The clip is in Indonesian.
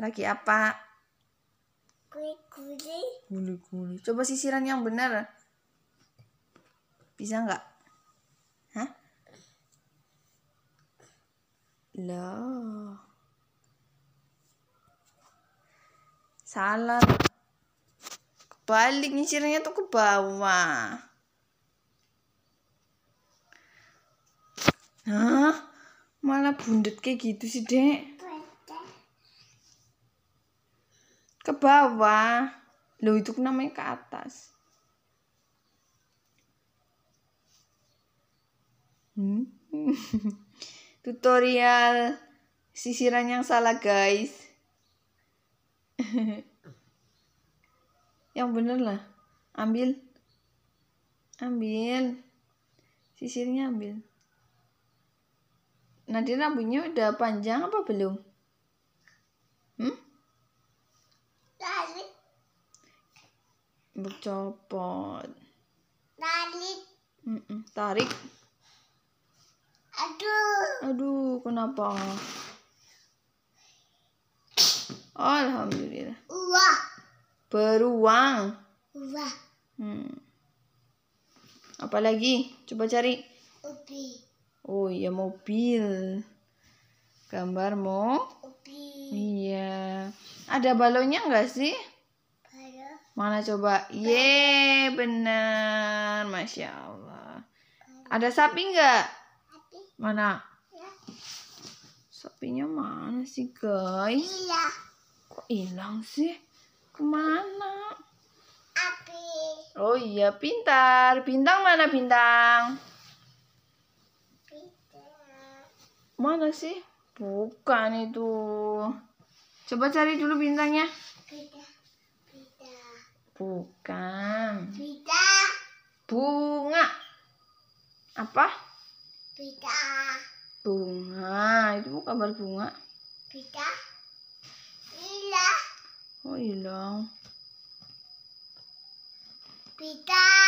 Lagi apa? Guli-guli. Guli-guli. Coba sisiran yang benar. Bisa nggak? Hah? Loh. Salah. balik nyisirnya tuh ke bawah. Hah? Malah bundet kayak gitu sih, Dek. ke bawah lo itu namanya ke atas hmm. tutorial sisiran yang salah guys yang bener lah ambil ambil sisirnya ambil nanti rambutnya udah panjang apa belum? Hmm? bercopot copot. Tarik. Mm -mm. Tarik. Aduh. Aduh, kenapa? Alhamdulillah. Uang. Beruang. Uang. Hmm. Apalagi? Coba cari. Mobil. Oh iya mobil. Gambar mau Mobil. Iya. Ada balonnya enggak sih? Mana coba? Ye, benar. Masya Allah. Ada sapi nggak? Mana? Ya. Sapinya mana sih, guys? Iya. Kok hilang sih? Kemana? Api. Oh iya, pintar. Bintang mana bintang? Mana sih? Bukan itu. Coba cari dulu bintangnya. Bukan. Pita. Bunga. Apa? bunga Bunga. Itu kabar bunga. Pita. Ilah. Oh ilah. bunga